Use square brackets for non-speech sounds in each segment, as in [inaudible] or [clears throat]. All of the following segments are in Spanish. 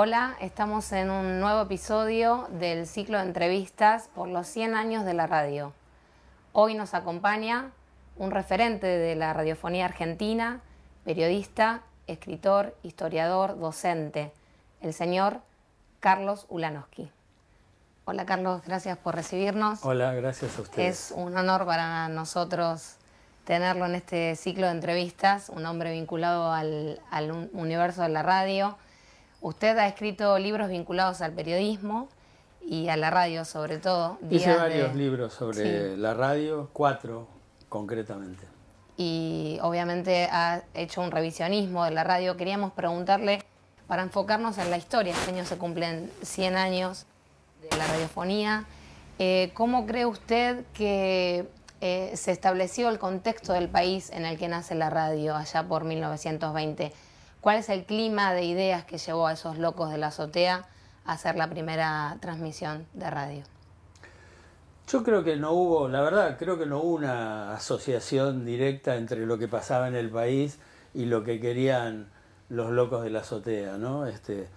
Hola, estamos en un nuevo episodio del ciclo de entrevistas por los 100 años de la radio. Hoy nos acompaña un referente de la radiofonía argentina, periodista, escritor, historiador, docente, el señor Carlos Ulanowski. Hola Carlos, gracias por recibirnos. Hola, gracias a ustedes. Es un honor para nosotros tenerlo en este ciclo de entrevistas, un hombre vinculado al universo de la radio Usted ha escrito libros vinculados al periodismo y a la radio sobre todo. Hice varios libros sobre la radio, cuatro concretamente. Y obviamente ha hecho un revisionismo de la radio. Queríamos preguntarle, para enfocarnos en la historia, este año se cumplen 100 años de la radiofonía, eh, ¿cómo cree usted que eh, se estableció el contexto del país en el que nace la radio allá por 1920? ¿Cuál es el clima de ideas que llevó a esos locos de la azotea a hacer la primera transmisión de radio? Yo creo que no hubo, la verdad, creo que no hubo una asociación directa entre lo que pasaba en el país y lo que querían los locos de la azotea, ¿no? Este,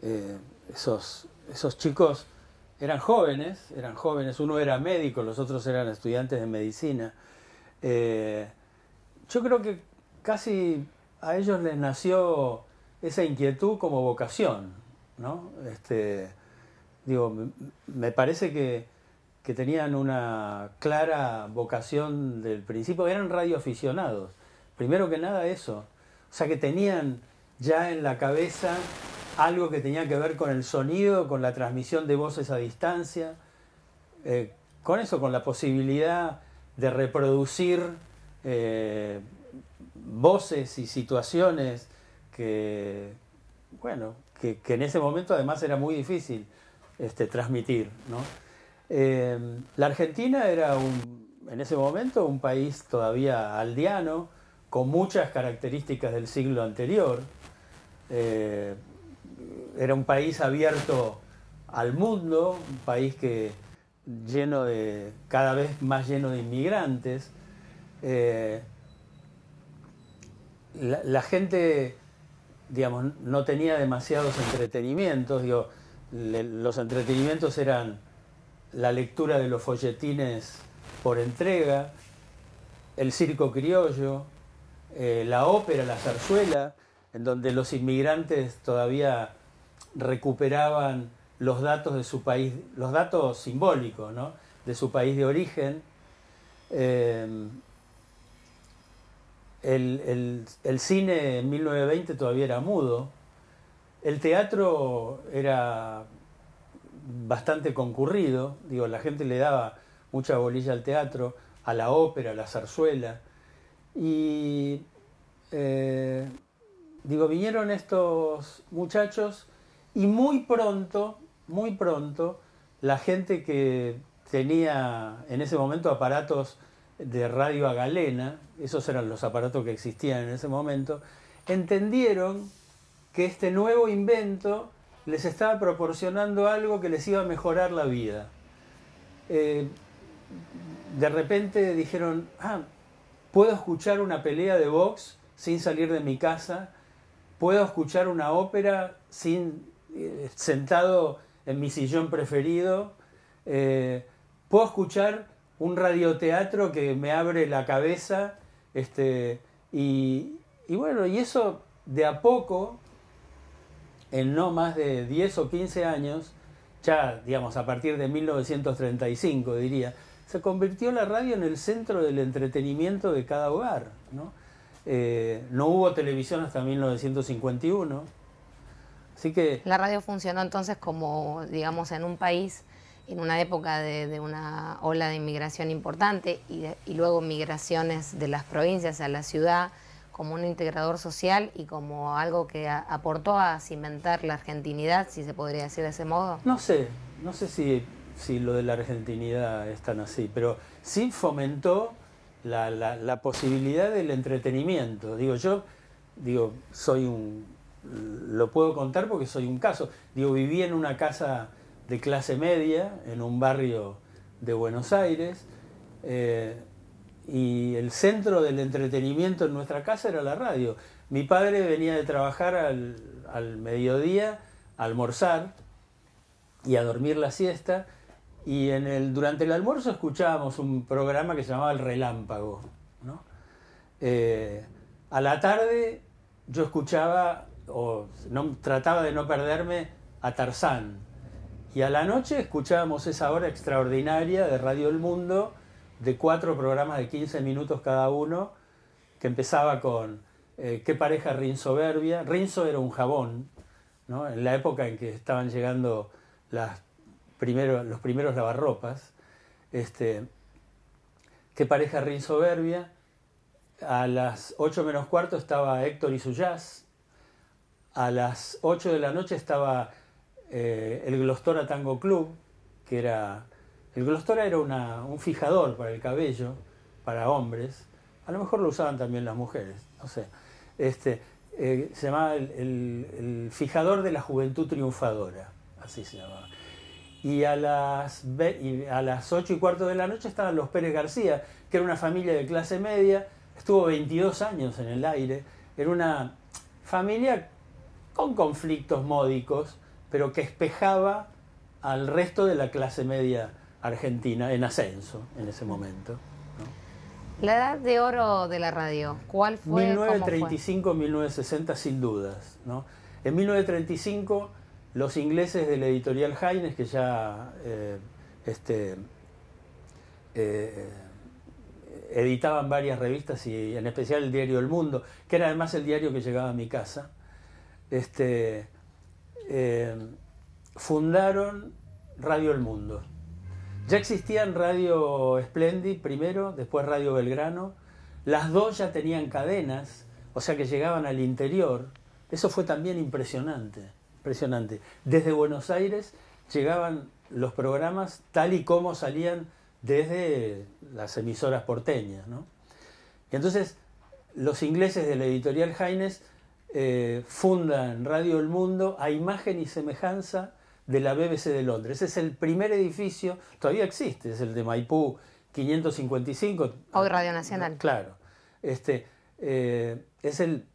eh, esos, esos chicos eran jóvenes, eran jóvenes, uno era médico, los otros eran estudiantes de medicina. Eh, yo creo que casi a ellos les nació esa inquietud como vocación, ¿no? Este, digo, me parece que, tenían una clara vocación del principio, eran radioaficionados, primero que nada eso, o sea que tenían ya en la cabeza algo que tenía que ver con el sonido, con la transmisión de voces a distancia, eh, con eso, con la posibilidad de reproducir eh, voces y situaciones que, bueno, que, en ese momento además era muy difícil este, transmitir. Eh, la Argentina era un, en ese momento un país todavía aldeano, con muchas características del siglo anterior. Eh, era un país abierto al mundo, un país que lleno de, cada vez más lleno de inmigrantes. Eh, la, gente, digamos, no tenía demasiados entretenimientos, los entretenimientos eran la lectura de los folletines por entrega, el circo criollo, eh, la ópera, la zarzuela, en donde los inmigrantes todavía recuperaban los datos de su país, los datos simbólicos, De su país de origen. Eh, el, cine en 1920 todavía era mudo. El teatro era bastante concurrido. Digo, la gente le daba mucha bolilla al teatro, a la ópera, a la zarzuela. Y eh, digo, vinieron estos muchachos y muy pronto, muy pronto, la gente que tenía en ese momento aparatos de radio a galena, esos eran los aparatos que existían en ese momento, entendieron que este nuevo invento les estaba proporcionando algo que les iba a mejorar la vida. Eh, de repente dijeron, ah, puedo escuchar una pelea de box sin salir de mi casa, puedo escuchar una ópera sin eh, sentado en mi sillón preferido, eh, puedo escuchar un radioteatro que me abre la cabeza. Este, y, bueno, y eso de a poco, en no más de 10 o 15 años, ya digamos a partir de 1935 diría, se convirtió la radio en el centro del entretenimiento de cada hogar. No, eh, no hubo televisión hasta 1951. Así que... La radio funcionó entonces como, digamos, en un país en una época de, una ola de inmigración importante y, luego migraciones de las provincias a la ciudad como un integrador social y como algo que aportó a cimentar la argentinidad, si se podría decir de ese modo? No sé, no sé si, si lo de la argentinidad es tan así, pero sí fomentó la, la, posibilidad del entretenimiento. Digo, yo digo, soy un, lo puedo contar porque soy un caso. Digo, viví en una casa de clase media en un barrio de Buenos Aires. Eh, y el centro del entretenimiento en nuestra casa era la radio. Mi padre venía de trabajar al, mediodía a almorzar y a dormir la siesta. Y en el, durante el almuerzo escuchábamos un programa que se llamaba El Relámpago. Eh, a la tarde yo escuchaba, o no, trataba de no perderme, a Tarzán, y a la noche escuchábamos esa hora extraordinaria de Radio El Mundo, de cuatro programas de 15 minutos cada uno, que empezaba con eh, ¿Qué pareja Rinzo Rinso era un jabón, en la época en que estaban llegando los primeros lavarropas. Este, ¿Qué pareja Rinzo A las 8 menos cuarto estaba Héctor y su jazz. A las 8 de la noche estaba eh, el Glostora Tango Club, que era... El Glostora era un fijador para el cabello, para hombres. A lo mejor lo usaban también las mujeres, no sé. Este, eh, se llamaba el, el, fijador de la juventud triunfadora, así se llamaba. Y a, las y a las 8 y cuarto de la noche estaban los Pérez García, que era una familia de clase media, estuvo 22 años en el aire, era una familia con conflictos módicos, pero que espejaba al resto de la clase media argentina en ascenso en ese momento. La edad de oro de la radio, ¿cuál fue? 1935-1960 sin dudas. En 1935 los ingleses de la editorial Jaines, que ya eh, este, eh, editaban varias revistas y en especial el diario El Mundo, que era además el diario que llegaba a mi casa, este, eh, fundaron Radio El Mundo. Ya existían Radio Splendid primero, después Radio Belgrano. Las dos ya tenían cadenas, o sea que llegaban al interior. Eso fue también impresionante, impresionante. Desde Buenos Aires llegaban los programas tal y como salían desde las emisoras porteñas. ¿no? entonces los ingleses de la editorial Haines eh, fundan Radio El Mundo a imagen y semejanza de la BBC de Londres. Es el primer edificio, todavía existe, es el de Maipú 555. Hoy Radio Nacional. Ah, claro. Este, eh, es el,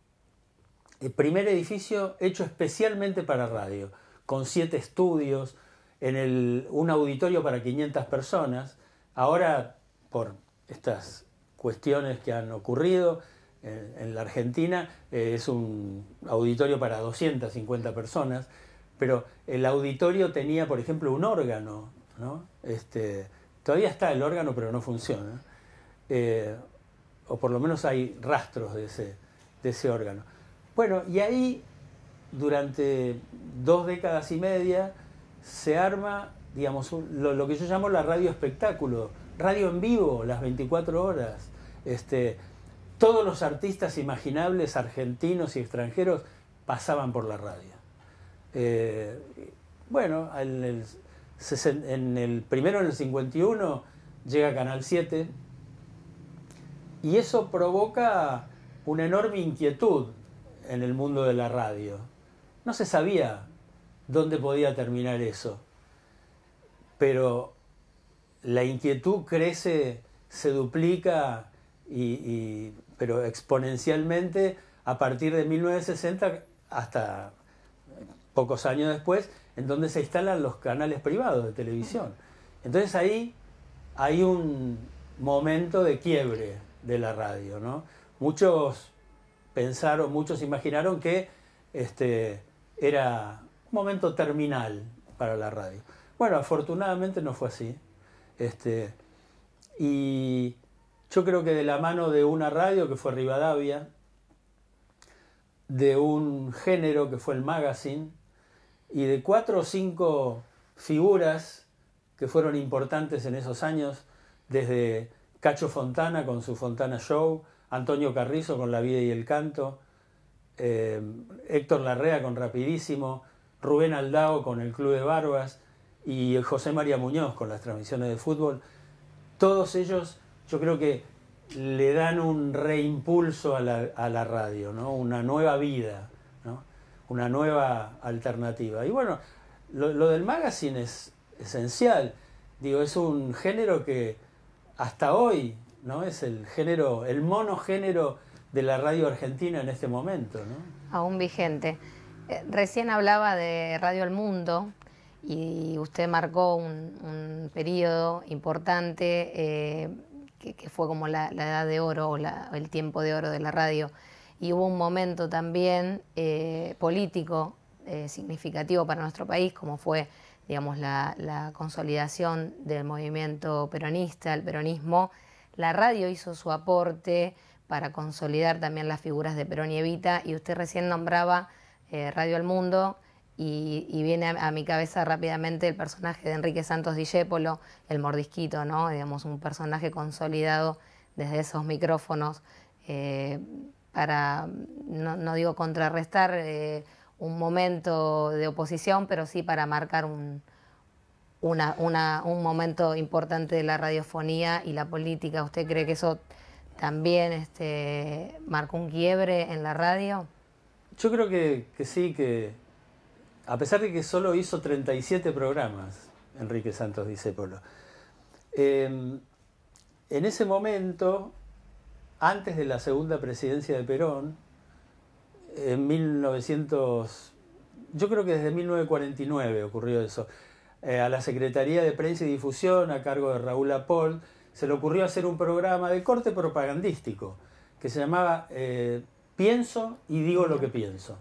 primer edificio hecho especialmente para radio, con siete estudios, en un auditorio para 500 personas. Ahora, por estas cuestiones que han ocurrido, en, la Argentina eh, es un auditorio para 250 personas, pero el auditorio tenía, por ejemplo, un órgano, ¿no? Este, todavía está el órgano, pero no funciona. Eh, o por lo menos hay rastros de ese, de ese órgano. Bueno, y ahí, durante dos décadas y media, se arma, digamos, lo, que yo llamo la radio espectáculo, radio en vivo, las 24 horas. Este, todos los artistas imaginables, argentinos y extranjeros, pasaban por la radio. Eh, bueno, en el, primero en el 51 llega Canal 7 y eso provoca una enorme inquietud en el mundo de la radio. No se sabía dónde podía terminar eso, pero la inquietud crece, se duplica y pero exponencialmente a partir de 1960 hasta pocos años después, en donde se instalan los canales privados de televisión. Entonces ahí hay un momento de quiebre de la radio, ¿no? Muchos pensaron, muchos imaginaron que este, era un momento terminal para la radio. Bueno, afortunadamente no fue así. Este, y yo creo que de la mano de una radio que fue Rivadavia, de un género que fue el magazine, y de cuatro o cinco figuras que fueron importantes en esos años, desde Cacho Fontana con su Fontana Show, Antonio Carrizo con La Vida y el Canto, eh, Héctor Larrea con Rapidísimo, Rubén Aldao con El Club de Barbas y José María Muñoz con las transmisiones de fútbol. Todos ellos yo creo que le dan un reimpulso a la, radio, ¿no? Una nueva vida, Una nueva alternativa. Y bueno, lo, del magazine es esencial. Digo, es un género que hasta hoy, ¿no? Es el género, el monogénero de la radio argentina en este momento, Aún vigente. Eh, recién hablaba de Radio El Mundo y usted marcó un, periodo importante. Eh, que, fue como la, edad de oro o el tiempo de oro de la radio. Y hubo un momento también eh, político eh, significativo para nuestro país, como fue digamos, la, consolidación del movimiento peronista, el peronismo. La radio hizo su aporte para consolidar también las figuras de Perón y Evita, y usted recién nombraba eh, Radio al Mundo, y, viene a, mi cabeza rápidamente el personaje de Enrique Santos Discépolo, el mordisquito, ¿no? Digamos, un personaje consolidado desde esos micrófonos eh, para, no, digo contrarrestar eh, un momento de oposición, pero sí para marcar un, momento importante de la radiofonía y la política. ¿Usted cree que eso también este, marcó un quiebre en la radio? Yo creo que sí, que a pesar de que solo hizo 37 programas, Enrique Santos Discépolo. Eh, em, en ese momento, antes de la segunda presidencia de Perón, en 1900, yo creo que desde 1949 ocurrió eso, eh, a la Secretaría de Prensa y Difusión, a cargo de Raúl Apol, se le ocurrió hacer un programa de corte propagandístico que se llamaba eh, Pienso y digo lo que pienso.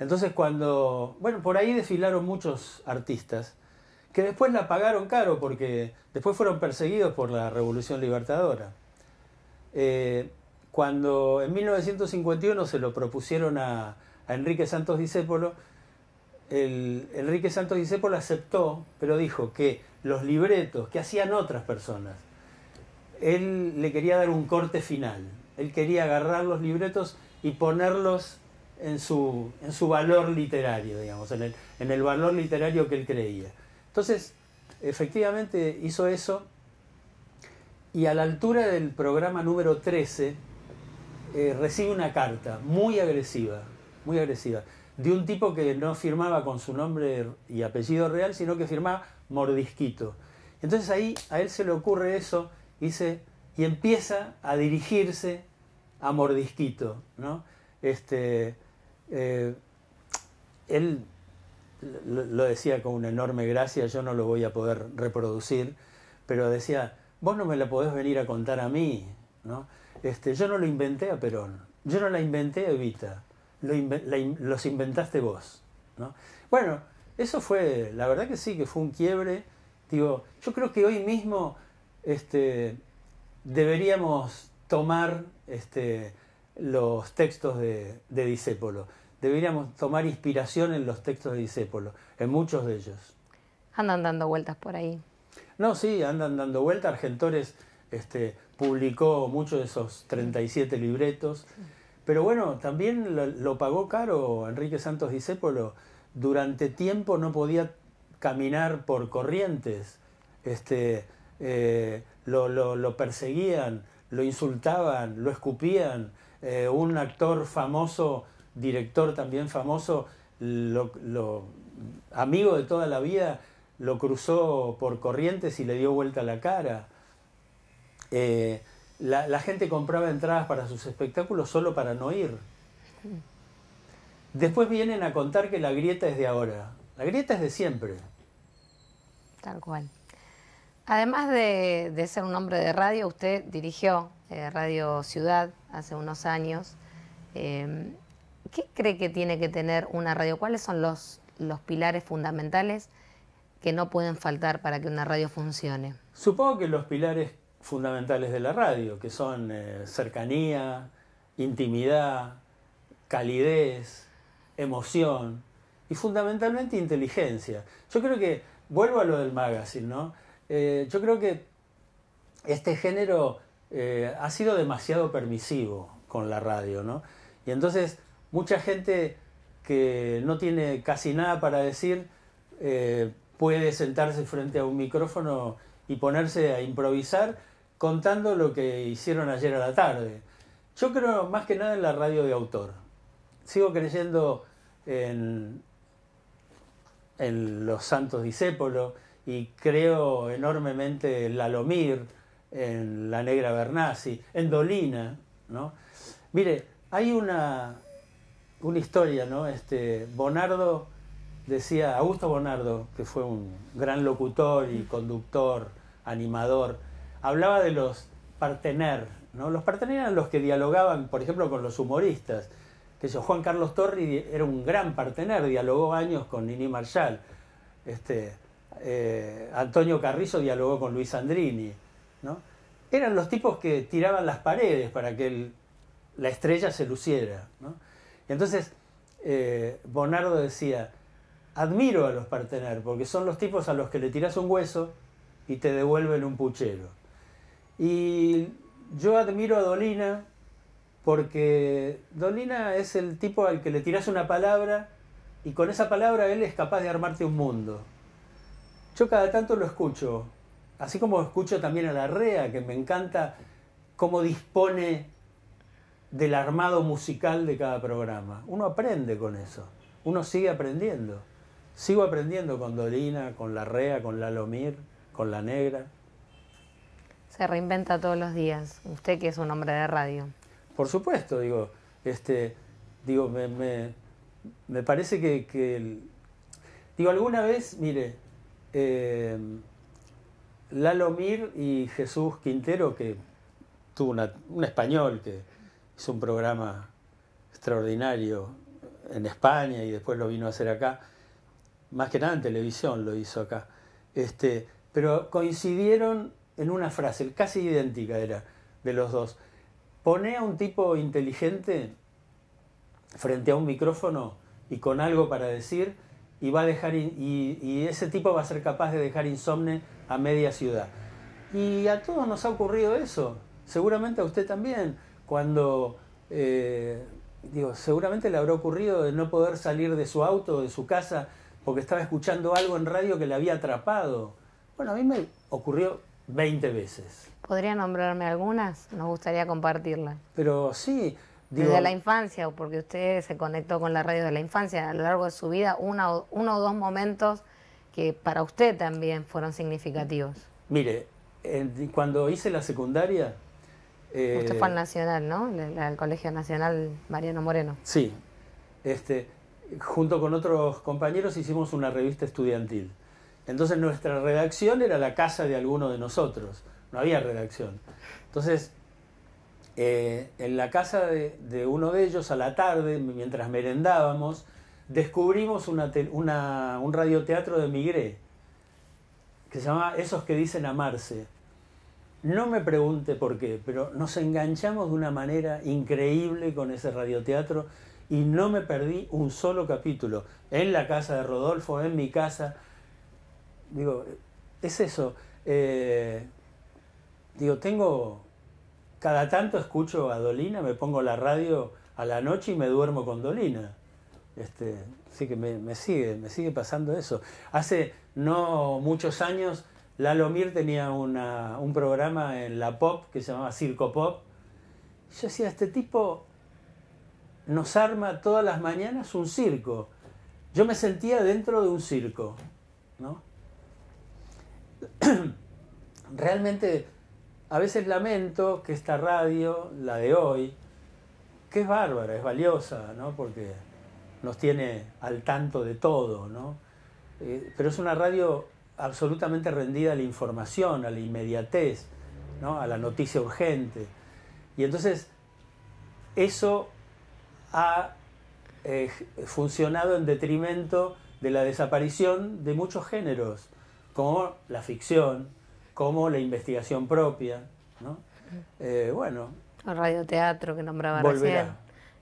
Entonces cuando, bueno, por ahí desfilaron muchos artistas que después la pagaron caro porque después fueron perseguidos por la Revolución Libertadora. Eh, cuando en 1951 se lo propusieron a, Enrique Santos Discépolo, Enrique Santos Discépolo aceptó, pero dijo que los libretos que hacían otras personas, él le quería dar un corte final, él quería agarrar los libretos y ponerlos en su, en su valor literario, digamos, en el, en el valor literario que él creía. Entonces, efectivamente hizo eso y a la altura del programa número 13 eh, recibe una carta muy agresiva, muy agresiva, de un tipo que no firmaba con su nombre y apellido real, sino que firmaba Mordisquito. Entonces ahí a él se le ocurre eso y, y empieza a dirigirse a Mordisquito, ¿no? Este, eh, él lo decía con una enorme gracia, yo no lo voy a poder reproducir, pero decía, vos no me la podés venir a contar a mí, ¿no? Este, yo no lo inventé a Perón, yo no la inventé a Evita, lo los inventaste vos, ¿no? Bueno, eso fue, la verdad que sí, que fue un quiebre, digo, yo creo que hoy mismo este, deberíamos tomar este, los textos de, de Disépolo. Deberíamos tomar inspiración en los textos de Disépolo, en muchos de ellos. Andan dando vueltas por ahí. No, sí, andan dando vueltas. Argentores este, publicó muchos de esos 37 libretos. Pero bueno, también lo, pagó caro Enrique Santos Disépolo Durante tiempo no podía caminar por corrientes. Este, eh, lo perseguían, lo insultaban, lo escupían. Eh, un actor famoso, director también famoso, lo, amigo de toda la vida, lo cruzó por corrientes y le dio vuelta la cara. Eh, la, la, gente compraba entradas para sus espectáculos solo para no ir. Después vienen a contar que la grieta es de ahora. La grieta es de siempre. Tal cual. Además de, ser un hombre de radio, usted dirigió eh, Radio Ciudad hace unos años. Em, ¿Qué cree que tiene que tener una radio? ¿Cuáles son los, pilares fundamentales que no pueden faltar para que una radio funcione? Supongo que los pilares fundamentales de la radio, que son eh, cercanía, intimidad, calidez, emoción y fundamentalmente inteligencia. Yo creo que, vuelvo a lo del magazine, ¿no? Eh, yo creo que este género eh, ha sido demasiado permisivo con la radio, ¿no? Y entonces mucha gente que no tiene casi nada para decir eh, puede sentarse frente a un micrófono y ponerse a improvisar contando lo que hicieron ayer a la tarde. Yo creo más que nada en la radio de autor. Sigo creyendo en, los santos discípulos y creo enormemente en Lalomir, en La Negra Bernasi, en Dolina. ¿no? Mire, hay una, una historia, ¿no? Este, Bonardo decía, Augusto Bonardo, que fue un gran locutor y conductor, animador, hablaba de los partener, ¿no? Los partener eran los que dialogaban, por ejemplo, con los humoristas. Que yo, Juan Carlos Torri era un gran partener, dialogó años con Nini Marshall. Este, eh, Antonio Carrizo dialogó con Luis Andrini, Eran los tipos que tiraban las paredes para que la estrella se luciera, Y entonces eh, Bonardo decía, admiro a los Partener, porque son los tipos a los que le tiras un hueso y te devuelven un puchero. Y yo admiro a Dolina porque Dolina es el tipo al que le tiras una palabra y con esa palabra él es capaz de armarte un mundo. Yo cada tanto lo escucho, así como escucho también a La Rea, que me encanta cómo dispone del armado musical de cada programa. Uno aprende con eso, uno sigue aprendiendo. Sigo aprendiendo con dolina con La Rea, con lomir con La Negra. Se reinventa todos los días, usted que es un hombre de radio. Por supuesto, digo, este, digo, me, me, parece que, digo, alguna vez, mire, eh, Lalo Mir y Jesús Quintero, que tuvo un español que hizo un programa extraordinario en España y después lo vino a hacer acá, más que nada en televisión lo hizo acá, este, pero coincidieron en una frase, casi idéntica era, de los dos. Pone a un tipo inteligente frente a un micrófono y con algo para decir y, va a dejar y, ese tipo va a ser capaz de dejar insomne a media ciudad. Y a todos nos ha ocurrido eso, seguramente a usted también, cuando, eh, digo, seguramente le habrá ocurrido de no poder salir de su auto, de su casa, porque estaba escuchando algo en radio que le había atrapado. Bueno, a mí me ocurrió 20 veces. ¿Podría nombrarme algunas? Nos gustaría compartirla Pero sí, de desde la infancia, o porque usted se conectó con la radio de la infancia, a lo largo de su vida, una uno o dos momentos que para usted también fueron significativos. Mire, eh, cuando hice la secundaria... Eh, usted fue al Nacional, ¿no? Al Colegio Nacional Mariano Moreno. Sí. Este, junto con otros compañeros hicimos una revista estudiantil. Entonces nuestra redacción era la casa de alguno de nosotros. No había redacción. Entonces eh, en la casa de, uno de ellos, a la tarde, mientras merendábamos, descubrimos un radioteatro de Migré, que se llamaba Esos que dicen amarse. No me pregunte por qué, pero nos enganchamos de una manera increíble con ese radioteatro y no me perdí un solo capítulo. En la casa de Rodolfo, en mi casa. Digo, es eso. Eh, digo, tengo cada tanto escucho a Dolina, me pongo la radio a la noche y me duermo con Dolina. Este, así que me, sigue, me sigue pasando eso. Hace no muchos años, Lalo Mir tenía un programa en la pop que se llamaba Circo Pop. Yo decía, este tipo nos arma todas las mañanas un circo. Yo me sentía dentro de un circo, ¿no? [clears throat] Realmente a veces lamento que esta radio, la de hoy, que es bárbara, es valiosa, ¿no? Porque nos tiene al tanto de todo, ¿no? Eh, pero es una radio absolutamente rendida a la información, a la inmediatez, a la noticia urgente. Y entonces eso ha eh, funcionado en detrimento de la desaparición de muchos géneros, como la ficción, como la investigación propia, ¿no? Eh, bueno. El radioteatro que nombraba volverá.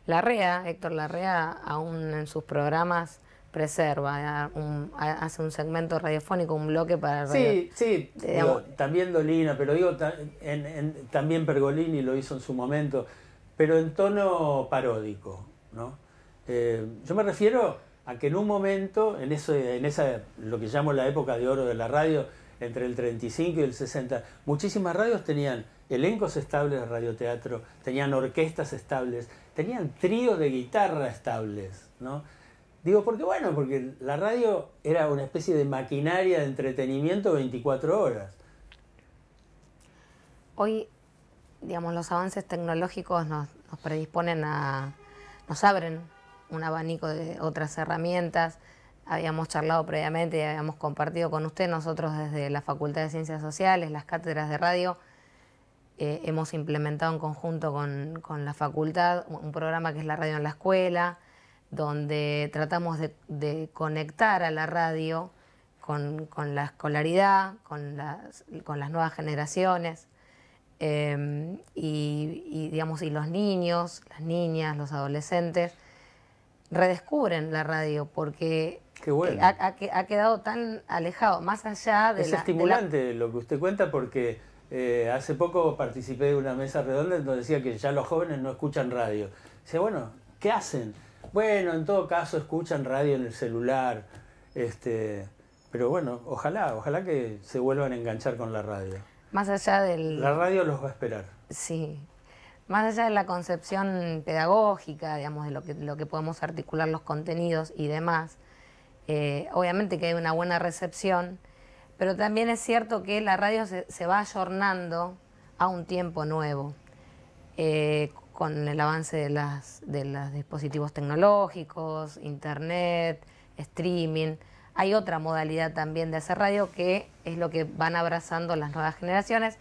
Larrea, Héctor Larrea, aún en sus programas preserva, eh, hace un segmento radiofónico, un bloque para... El radio, sí, sí, también Dolina, pero digo, también Pergolini lo hizo en su momento, pero en tono paródico, ¿no? Eh, yo me refiero a que en un momento, en, ese, en esa, lo que llamo la época de oro de la radio, entre el 35 y el 60, muchísimas radios tenían elencos estables de radioteatro, tenían orquestas estables, tenían tríos de guitarra estables, ¿no? Digo, porque bueno, porque la radio era una especie de maquinaria de entretenimiento 24 horas. Hoy, digamos, los avances tecnológicos nos, nos predisponen a, nos abren un abanico de otras herramientas, habíamos charlado previamente y habíamos compartido con usted, nosotros desde la Facultad de Ciencias Sociales, las cátedras de radio, eh, hemos implementado en conjunto con, la facultad un programa que es la radio en la escuela, donde tratamos de, conectar a la radio con, la escolaridad, con las, con las nuevas generaciones. Em, y, digamos, y los niños, las niñas, los adolescentes redescubren la radio porque Qué bueno. ha, quedado tan alejado, más allá de... Es estimulante lo que usted cuenta porque eh, hace poco participé de una mesa redonda donde decía que ya los jóvenes no escuchan radio. Dice, bueno, ¿qué hacen? Bueno, en todo caso escuchan radio en el celular, este, pero bueno, ojalá, ojalá que se vuelvan a enganchar con la radio. Más allá del... La radio los va a esperar. Sí, más allá de la concepción pedagógica, digamos, de lo que, lo que podemos articular los contenidos y demás, eh, obviamente que hay una buena recepción, pero también es cierto que la radio se, va ayornando a un tiempo nuevo, eh, con el avance de, los dispositivos tecnológicos, internet, streaming. Hay otra modalidad también de hacer radio que es lo que van abrazando las nuevas generaciones.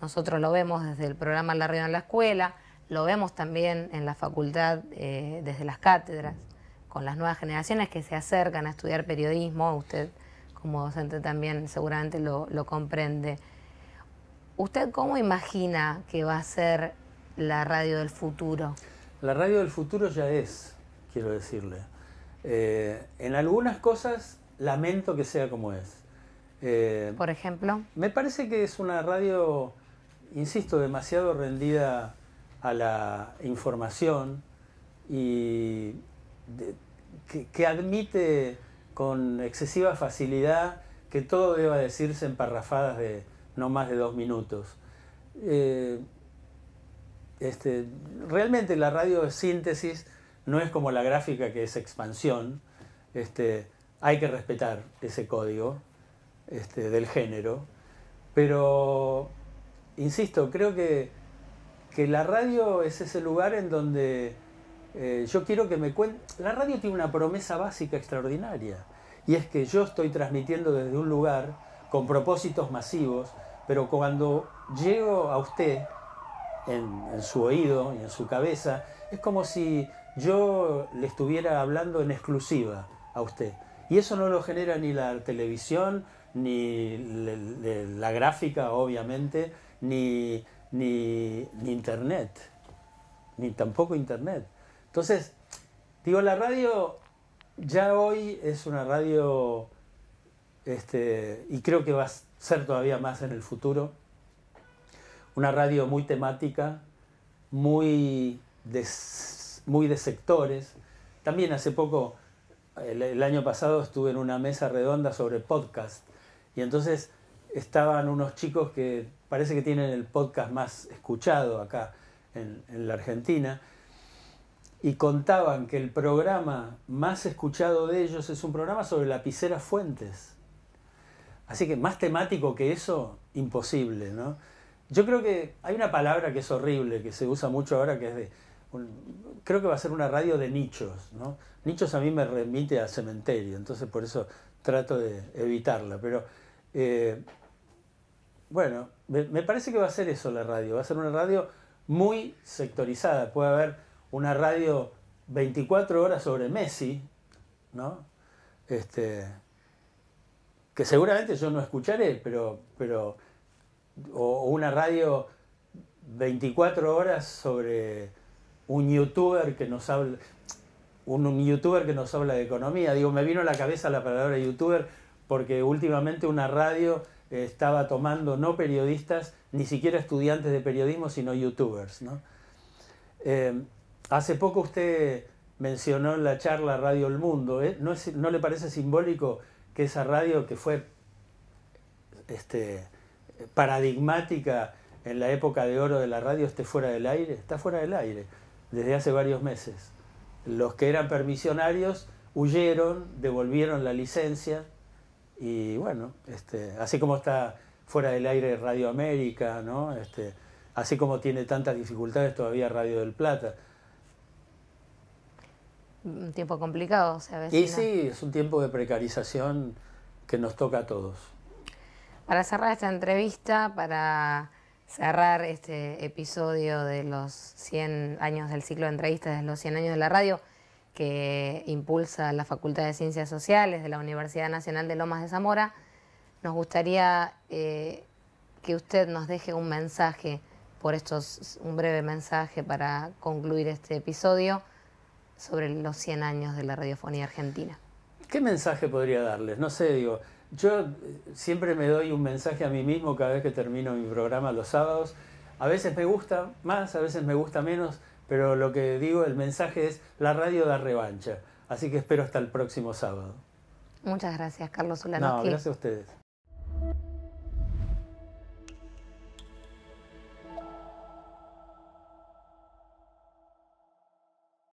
Nosotros lo vemos desde el programa La Radio en la Escuela, lo vemos también en la facultad eh, desde las cátedras con las nuevas generaciones que se acercan a estudiar periodismo, usted como docente también seguramente lo, comprende. ¿Usted cómo imagina que va a ser la radio del futuro? La radio del futuro ya es, quiero decirle. Eh, en algunas cosas lamento que sea como es. Eh, Por ejemplo. Me parece que es una radio, insisto, demasiado rendida a la información y, que, admite con excesiva facilidad que todo deba decirse en parrafadas de no más de dos minutos. Eh, este, realmente la radio de síntesis no es como la gráfica que es expansión. Este, hay que respetar ese código este, del género. Pero, insisto, creo que la radio es ese lugar en donde eh, yo quiero que me cuente, la radio tiene una promesa básica extraordinaria, y es que yo estoy transmitiendo desde un lugar con propósitos masivos, pero cuando llego a usted, en, su oído y en su cabeza, es como si yo le estuviera hablando en exclusiva a usted. Y eso no lo genera ni la televisión, ni la gráfica, obviamente, ni Internet, ni tampoco Internet. Entonces, digo, la radio ya hoy es una radio, este, y creo que va a ser todavía más en el futuro, una radio muy temática, muy de, muy de sectores. También hace poco, el, año pasado, estuve en una mesa redonda sobre podcast, y entonces estaban unos chicos que parece que tienen el podcast más escuchado acá en la Argentina, y contaban que el programa más escuchado de ellos es un programa sobre lapiceras fuentes. Así que más temático que eso, imposible, ¿no? Yo creo que hay una palabra que es horrible, que se usa mucho ahora, que es de... creo que va a ser una radio de nichos, ¿no? Nichos a mí me remite a cementerio, entonces por eso trato de evitarla, pero... Eh, bueno, me parece que va a ser eso la radio, va a ser una radio muy sectorizada, puede haber una radio 24 horas sobre Messi, ¿no? Este, que seguramente yo no escucharé, pero, pero o, una radio 24 horas sobre un youtuber que nos habla un, youtuber que nos habla de economía. Digo, me vino a la cabeza la palabra youtuber porque últimamente una radio estaba tomando no periodistas, ni siquiera estudiantes de periodismo, sino youtubers, eh, Hace poco usted mencionó en la charla Radio El Mundo. ¿eh? ¿No, le parece simbólico que esa radio que fue este, paradigmática en la época de oro de la radio esté fuera del aire? Está fuera del aire desde hace varios meses. Los que eran permisionarios huyeron, devolvieron la licencia y bueno, este, así como está fuera del aire Radio América, este, así como tiene tantas dificultades todavía Radio del Plata un tiempo complicado. y sí, es un tiempo de precarización que nos toca a todos. Para cerrar esta entrevista, para cerrar este episodio de los 100 años del ciclo de entrevistas de los 100 años de la radio que impulsa la Facultad de Ciencias Sociales de la Universidad Nacional de Lomas de Zamora, nos gustaría eh, que usted nos deje un mensaje, por estos, un breve mensaje para concluir este episodio sobre los 100 años de la radiofonía argentina. ¿Qué mensaje podría darles? No sé, digo, yo eh, siempre me doy un mensaje a mí mismo cada vez que termino mi programa los sábados. A veces me gusta más, a veces me gusta menos, pero lo que digo, el mensaje es, la radio da revancha. Así que espero hasta el próximo sábado. Muchas gracias, Carlos Ulanowski. No, gracias a ustedes.